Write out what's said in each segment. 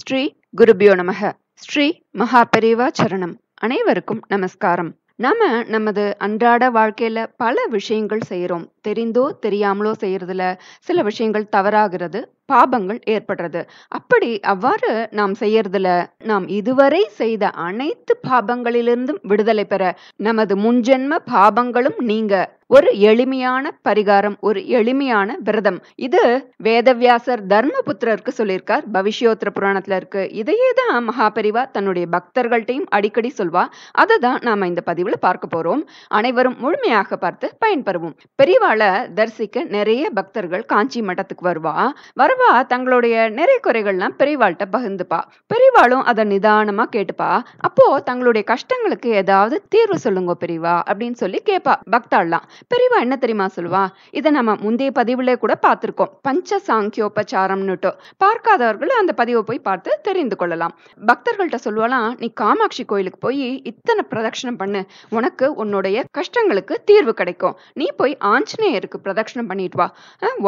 ஸ்ரீ குருபியோ நமக ஸ்ரீ மகாபெரிவா சரணம் அனைவருக்கும் நமஸ்காரம் நாம நமது அன்றாட வாழ்க்கையில பல விஷயங்கள் செய்கிறோம் தெரிந்தோ தெரியாமலோ செய்யறதுல சில விஷயங்கள் தவறாகிறது பாபங்கள் ஏற்படுறது அப்படி அவ்வாறு நாம் செய்யறதுல நாம் இதுவரை செய்த அனைத்து பாபங்களிலிருந்தும் விடுதலை பெற நமது முன்ஜென்ம பாபங்களும் நீங்க ஒரு எளிமையான பரிகாரம் ஒரு எளிமையான விரதம் இது வேதவியாசர் தர்மபுத்திரருக்கு சொல்லியிருக்கார் பவிஷ்யோத்திர புராணத்துல இருக்கு இதையே தான் மகாபரிவா தன்னுடைய பக்தர்கள்ட்டையும் அடிக்கடி சொல்வா அதை தான் நாம இந்த பதிவுல பார்க்க போறோம் அனைவரும் முழுமையாக பார்த்து பயன்பெறுவோம் பெரியவாளை தரிசிக்க நிறைய பக்தர்கள் காஞ்சி மட்டத்துக்கு வருவா வர சர்வா தங்களுடைய நிறை குறைகள்லாம் பெரியவாள்கிட்ட பகிர்ந்துப்பா பெரியவாளும் அதை நிதானமா கேட்டுப்பா அப்போ தங்களுடைய கஷ்டங்களுக்கு ஏதாவது தீர்வு சொல்லுங்க பெரியவா அப்படின்னு சொல்லி கேட்பா பக்தாள்லாம் பெரியவா என்ன தெரியுமா சொல்லுவா இதை நம்ம முந்தைய பதிவுல கூட பார்த்துருக்கோம் பஞ்ச சாங்கியோபச்சாரம்னுட்டோ பார்க்காதவர்கள் அந்த பதிவை போய் பார்த்து தெரிந்து கொள்ளலாம் பக்தர்கள்ட்ட சொல்லுவலாம் நீ காமாட்சி கோயிலுக்கு போய் இத்தனை பிரதட்சணம் பண்ணு உனக்கு உன்னுடைய கஷ்டங்களுக்கு தீர்வு கிடைக்கும் நீ போய் ஆஞ்சநேயருக்கு பிரதட்சணம் பண்ணிட்டு வா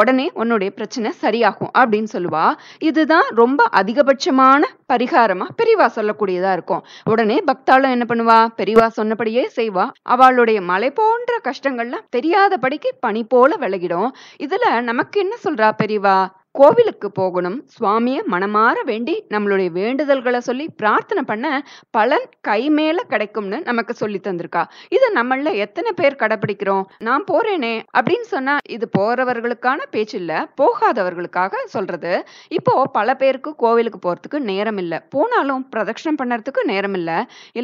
உடனே உன்னுடைய பிரச்சனை சரியாகும் அப்படின்னு சொல்லுவா இதுதான் ரொம்ப அதிகபட்சமான பரிகாரமா பெரியவா சொல்லக்கூடியதா இருக்கும் உடனே பக்தாளும் என்ன பண்ணுவா பெரியவா சொன்னபடியே செய்வா அவளுடைய மலை போன்ற கஷ்டங்கள்லாம் தெரியாதபடிக்கு பனி போல விலகிடும் இதுல நமக்கு என்ன சொல்றா பெரியவா கோவிலுக்கு போகணும் சுவாமியை மனமாற வேண்டி நம்மளுடைய வேண்டுதல்களை சொல்லி பிரார்த்தனை பண்ண பலன் கை மேல கிடைக்கும்னு நமக்கு சொல்லி தந்திருக்கா இதை நம்மள எத்தனை பேர் கடைபிடிக்கிறோம் நான் போறேனே அப்படின்னு சொன்னா இது போறவர்களுக்கான பேச்சு இல்ல போகாதவர்களுக்காக சொல்றது இப்போ பல பேருக்கு கோவிலுக்கு போறதுக்கு நேரம் இல்லை போனாலும் பிரதட்சணம் பண்ணுறதுக்கு நேரம் இல்ல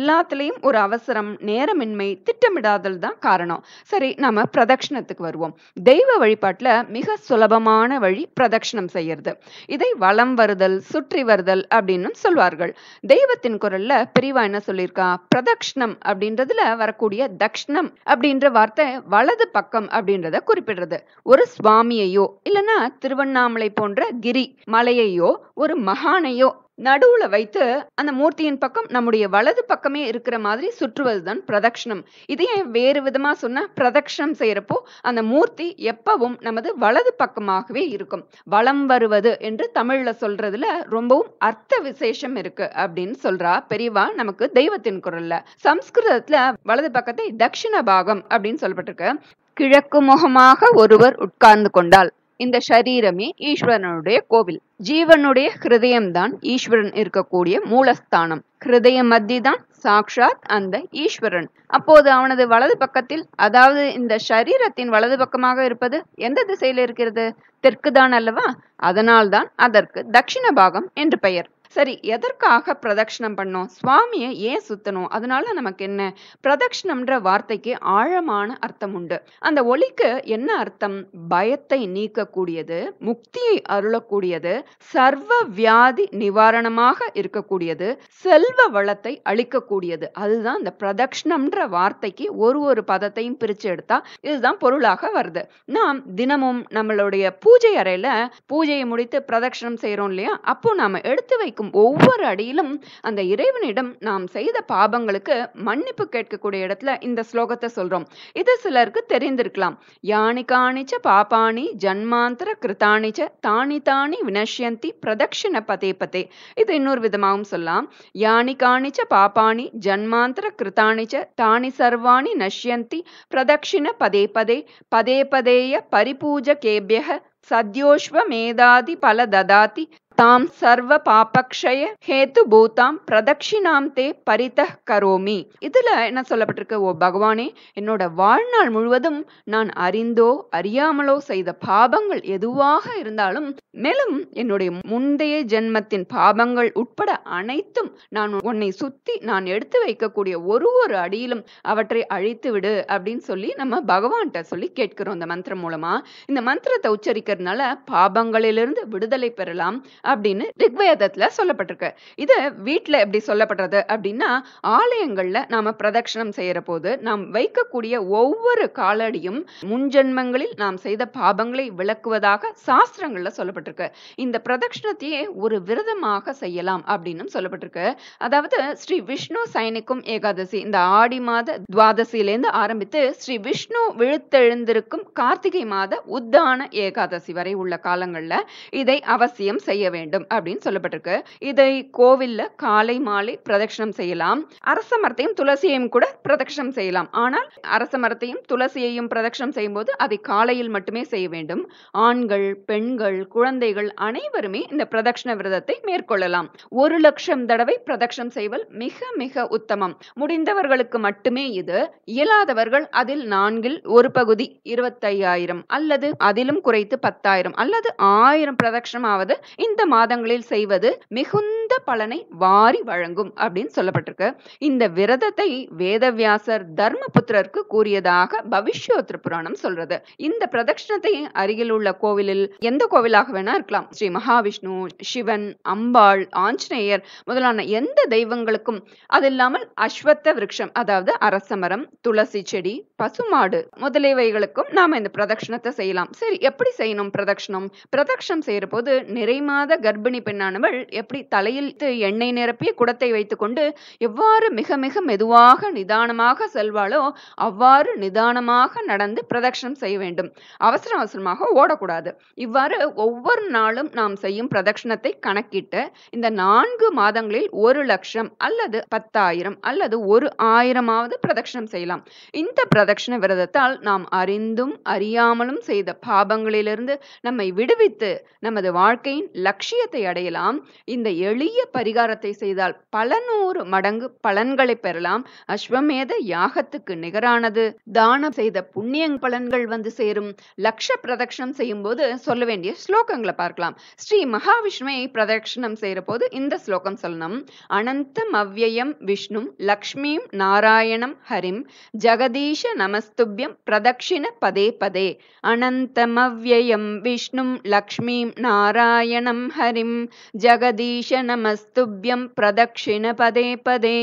எல்லாத்துலேயும் ஒரு அவசரம் நேரமின்மை திட்டமிடாதல் தான் காரணம் சரி நம்ம பிரதட்சணத்துக்கு வருவோம் தெய்வ வழிபாட்டில் மிக சுலபமான வழி பிரதட்சணம் சுத்தம் செய்யறது இதை வளம் வருதல் சுற்றி வருதல் அப்படின்னு சொல்வார்கள் தெய்வத்தின் குரல்ல பிரிவா என்ன சொல்லியிருக்கா பிரதக்ஷணம் அப்படின்றதுல வரக்கூடிய தக்ஷணம் அப்படின்ற வார்த்தை வலது பக்கம் அப்படின்றத குறிப்பிடுறது ஒரு சுவாமியையோ இல்லைன்னா திருவண்ணாமலை போன்ற கிரி மலையையோ ஒரு மகானையோ நடுவுல வைத்து அந்த மூர்த்தியின் பக்கம் நம்முடைய வலது பக்கமே இருக்கிற மாதிரி சுற்றுவது தான் இதையே வேறு விதமா சொன்னா பிரதட்சணம் செய்யறப்போ அந்த மூர்த்தி எப்பவும் நமது வலது பக்கமாகவே இருக்கும் வளம் வருவது என்று தமிழ்ல சொல்றதுல ரொம்பவும் அர்த்த விசேஷம் இருக்கு அப்படின்னு சொல்றா பெரியவா நமக்கு தெய்வத்தின் குரல்ல சம்ஸ்கிருதத்துல வலது பக்கத்தை தட்சிண பாகம் அப்படின்னு சொல்லப்பட்டிருக்கு கிழக்கு முகமாக ஒருவர் உட்கார்ந்து கொண்டால் இந்த சரீரமே ஈஸ்வரனுடைய கோவில் ஜீவனுடைய ஹிருதயம்தான் ஈஸ்வரன் இருக்கக்கூடிய மூலஸ்தானம் ஹிருதய மத்திதான் சாக்ஷாத் அந்த ஈஸ்வரன் அப்போது அவனது வலது பக்கத்தில் அதாவது இந்த சரீரத்தின் வலது பக்கமாக இருப்பது எந்த திசையில் இருக்கிறது தெற்கு தான் அல்லவா அதனால்தான் அதற்கு தட்சிண பாகம் என்று பெயர் சரி எதற்காக பிரதட்சிணம் பண்ணோம் சுவாமியை ஏன் சுத்தணும் அதனால நமக்கு என்ன பிரதட்சிணம்ன்ற வார்த்தைக்கு ஆழமான அர்த்தம் உண்டு அந்த ஒளிக்கு என்ன அர்த்தம் பயத்தை நீக்கக்கூடியது முக்தியை அருளக்கூடியது சர்வ வியாதி நிவாரணமாக இருக்கக்கூடியது செல்வ வளத்தை அளிக்கக்கூடியது அதுதான் இந்த பிரதட்சிணம்ன்ற வார்த்தைக்கு ஒரு ஒரு பதத்தையும் பிரிச்சு எடுத்தா இதுதான் பொருளாக வருது நாம் தினமும் நம்மளுடைய பூஜை அறையில பூஜையை முடித்து பிரதட்சிணம் செய்யறோம் இல்லையா அப்போ நாம எடுத்து வைக்க எடுக்கும் ஒவ்வொரு அடியிலும் அந்த இறைவனிடம் நாம் செய்த பாபங்களுக்கு மன்னிப்பு கேட்கக்கூடிய இடத்துல இந்த ஸ்லோகத்தை சொல்றோம் இது சிலருக்கு தெரிந்திருக்கலாம் யானி காணிச்ச பாப்பாணி ஜன்மாந்திர கிருத்தாணிச்ச தானி தானி வினஷ்யந்தி பிரதட்சிண பதே பதே இது இன்னொரு விதமாகவும் சொல்லலாம் யானி காணிச்ச பாப்பாணி ஜன்மாந்திர கிருத்தாணிச்ச தானி சர்வாணி நஷ்யந்தி பிரதட்சிண பதே பதே பதே பதேய பரிபூஜகேபிய சத்யோஷ்வ மேதாதி பல ததாதி தாம் சர்வ ஹேத்து பூதாம் பிரதக்ஷிணாம் தே பரித கரோமி இதுல என்ன சொல்லப்பட்டிருக்கு ஓ பகவானே என்னோட வாழ்நாள் முழுவதும் நான் அறிந்தோ அறியாமலோ செய்த பாபங்கள் எதுவாக இருந்தாலும் மேலும் என்னுடைய முந்தைய ஜென்மத்தின் பாபங்கள் உட்பட அனைத்தும் நான் உன்னை சுத்தி நான் எடுத்து வைக்கக்கூடிய ஒரு ஒரு அடியிலும் அவற்றை அழித்து விடு அப்படின்னு சொல்லி நம்ம பகவான்கிட்ட சொல்லி கேட்கிறோம் இந்த மந்திரம் மூலமா இந்த மந்திரத்தை உச்சரிக்கிறதுனால பாபங்களிலிருந்து விடுதலை பெறலாம் அப்படின்னு ரிக்வேதத்தில் சொல்லப்பட்டிருக்கு இது வீட்டில் எப்படி சொல்லப்படுறது அப்படின்னா ஆலயங்களில் நாம் பிரதட்சணம் செய்கிற போது நாம் வைக்கக்கூடிய ஒவ்வொரு காலடியும் முன்ஜென்மங்களில் நாம் செய்த பாபங்களை விளக்குவதாக சாஸ்திரங்களில் சொல்லப்பட்டிருக்கு இந்த பிரதட்சணத்தையே ஒரு விரதமாக செய்யலாம் அப்படின்னு சொல்லப்பட்டிருக்கு அதாவது ஸ்ரீ விஷ்ணு சைனிக்கும் ஏகாதசி இந்த ஆடி மாத துவாதசியிலேருந்து ஆரம்பித்து ஸ்ரீ விஷ்ணு விழுத்தெழுந்திருக்கும் கார்த்திகை மாத உத்தான ஏகாதசி வரை உள்ள காலங்களில் இதை அவசியம் செய்ய வேண்டும் வேண்டும் அப்படின்னு சொல்லப்பட்டிருக்கு இதை கோவில்ல காலை மாலை பிரதட்சணம் செய்யலாம் அரச மரத்தையும் துளசியையும் கூட பிரதட்சணம் செய்யலாம் ஆனால் அரச மரத்தையும் துளசியையும் பிரதட்சணம் செய்யும் போது அதை காலையில் மட்டுமே செய்ய வேண்டும் ஆண்கள் பெண்கள் குழந்தைகள் அனைவருமே இந்த பிரதட்சண விரதத்தை மேற்கொள்ளலாம் ஒரு லட்சம் தடவை பிரதட்சணம் செய்வல் மிக மிக உத்தமம் முடிந்தவர்களுக்கு மட்டுமே இது இயலாதவர்கள் அதில் நான்கில் ஒரு பகுதி இருபத்தையாயிரம் அல்லது அதிலும் குறைத்து பத்தாயிரம் அல்லது ஆயிரம் பிரதட்சணமாவது இந்த மாதங்களில் செய்வது மிகுந்த மிகுந்த பலனை வாரி வழங்கும் அப்படின்னு சொல்லப்பட்டிருக்கு இந்த விரதத்தை வேதவியாசர் தர்மபுத்திரருக்கு கூறியதாக பவிஷ்யோத்திர புராணம் சொல்றது இந்த பிரதட்சணத்தை அருகில் உள்ள கோவிலில் எந்த கோவிலாக வேணா இருக்கலாம் ஸ்ரீ மகாவிஷ்ணு சிவன் அம்பாள் ஆஞ்சநேயர் முதலான எந்த தெய்வங்களுக்கும் அது இல்லாமல் அஸ்வத்த விரக்ஷம் அதாவது அரசமரம் துளசி செடி பசுமாடு முதலியவைகளுக்கும் நாம இந்த பிரதட்சணத்தை செய்யலாம் சரி எப்படி செய்யணும் பிரதட்சணம் பிரதட்சணம் செய்யற போது நிறைமாத கர்ப்பிணி பெண்ணானவள் எப்படி தலை தலையில் எண்ணெய் நிரப்பிய குடத்தை வைத்துக்கொண்டு எவ்வாறு மிக மிக மெதுவாக நிதானமாக செல்வாளோ அவ்வாறு நிதானமாக நடந்து பிரதட்சணம் செய்ய வேண்டும் அவசர அவசரமாக ஓடக்கூடாது இவ்வாறு ஒவ்வொரு நாளும் நாம் செய்யும் பிரதட்சணத்தை கணக்கிட்டு இந்த நான்கு மாதங்களில் ஒரு லட்சம் அல்லது பத்தாயிரம் அல்லது ஒரு ஆயிரமாவது பிரதட்சணம் செய்யலாம் இந்த பிரதட்சண விரதத்தால் நாம் அறிந்தும் அறியாமலும் செய்த பாபங்களிலிருந்து நம்மை விடுவித்து நமது வாழ்க்கையின் லட்சியத்தை அடையலாம் இந்த எளி எளிய பரிகாரத்தை செய்தால் பல நூறு மடங்கு பலன்களை பெறலாம் அஸ்வமேத யாகத்துக்கு நிகரானது தானம் செய்த புண்ணிய பலன்கள் வந்து சேரும் லக்ஷ பிரதட்சணம் செய்யும் போது சொல்ல வேண்டிய ஸ்லோகங்களை பார்க்கலாம் ஸ்ரீ மகாவிஷ்ணுவை பிரதட்சணம் செய்யற போது இந்த ஸ்லோகம் சொல்லணும் அனந்த மவ்யம் விஷ்ணு லக்ஷ்மியும் நாராயணம் ஹரிம் ஜெகதீஷ நமஸ்துபியம் பிரதட்சிண பதே பதே அனந்த மவ்யம் விஷ்ணு லக்ஷ்மிம் நாராயணம் ஹரிம் ஜெகதீஷ நம मस्तुभ्यम् प्रदक्षिणपदे पदे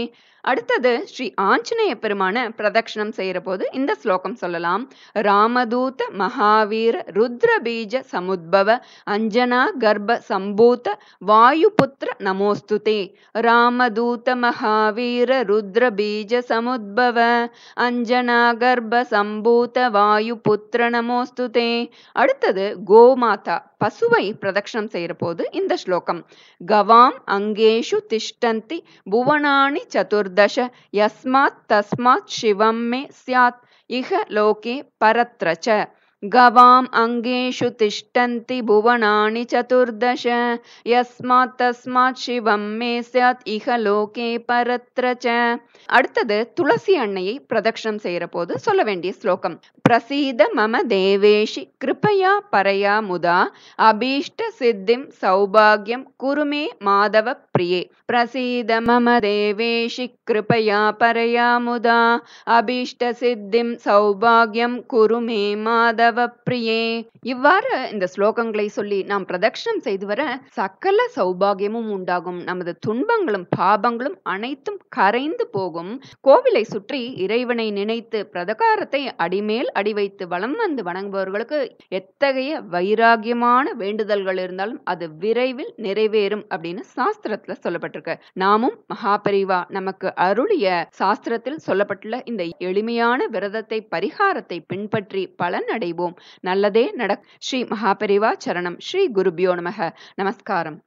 அடுத்தது ஸ்ரீ ஆஞ்சநேய பெருமான பிரதட்சிணம் செய்கிற போது இந்த ஸ்லோகம் சொல்லலாம் ராமதூத மகாவீர ருத்ரபீஜ சமுத்பவ அஞ்சனா கர்ப்ப சம்பூத்த வாயுபுத்திர நமோஸ்துதே ராமதூத மகாவீர ருத்ரபீஜ சமுத்பவ அஞ்சனா கர்ப்ப சம்பூத்த வாயுபுத்திர நமோஸ்துதே அடுத்தது கோமாதா பசுவை பிரதக்ஷனம் செய்கிற போது இந்த ஸ்லோகம் கவாம் அங்கேஷு திஷ்டந்தி புவனானி சதுர் दश यस्मात् तस्मात् शिवं मे स्यात् इह लोके परत्र च गवाम् अङ्गेषु तिष्ठन्ति भुवनानि चतुर्दश यस्मात् तस्मात् शिवம் மே சாத் இஹ லோகே பரத்ரச்ச அடுத்தது துளசி அன்னையை பிரதக்ஷணம் செய்கிற போது சொல்ல வேண்டிய ஸ்லோகம் பிரசீத மம தேவேஷி கிருபயா பரயா முதா அபீஷ்ட சித்திம் சௌபாகியம் குருமே மாதவ பிரியே பிரசீத மம தேவேஷி கிருபயா பரயா முதா அபீஷ்ட சித்திம் சௌபாகியம் குருமே மாதவ உத்தவப்பிரியே இவ்வாறு இந்த ஸ்லோகங்களை சொல்லி நாம் பிரதட்சணம் செய்து வர சகல சௌபாகியமும் உண்டாகும் நமது துன்பங்களும் பாபங்களும் அனைத்தும் கரைந்து போகும் கோவிலை சுற்றி இறைவனை நினைத்து பிரதகாரத்தை அடிமேல் அடி வைத்து வளம் வந்து வணங்குபவர்களுக்கு எத்தகைய வைராகியமான வேண்டுதல்கள் இருந்தாலும் அது விரைவில் நிறைவேறும் அப்படின்னு சாஸ்திரத்துல சொல்லப்பட்டிருக்கு நாமும் மகாபரிவா நமக்கு அருளிய சாஸ்திரத்தில் சொல்லப்பட்டுள்ள இந்த எளிமையான விரதத்தை பரிகாரத்தை பின்பற்றி பலன் அடைவோம் செய்வோம் நல்லதே நடக் ஸ்ரீ மகாபரிவா சரணம் ஸ்ரீ குருபியோ நமக நமஸ்காரம்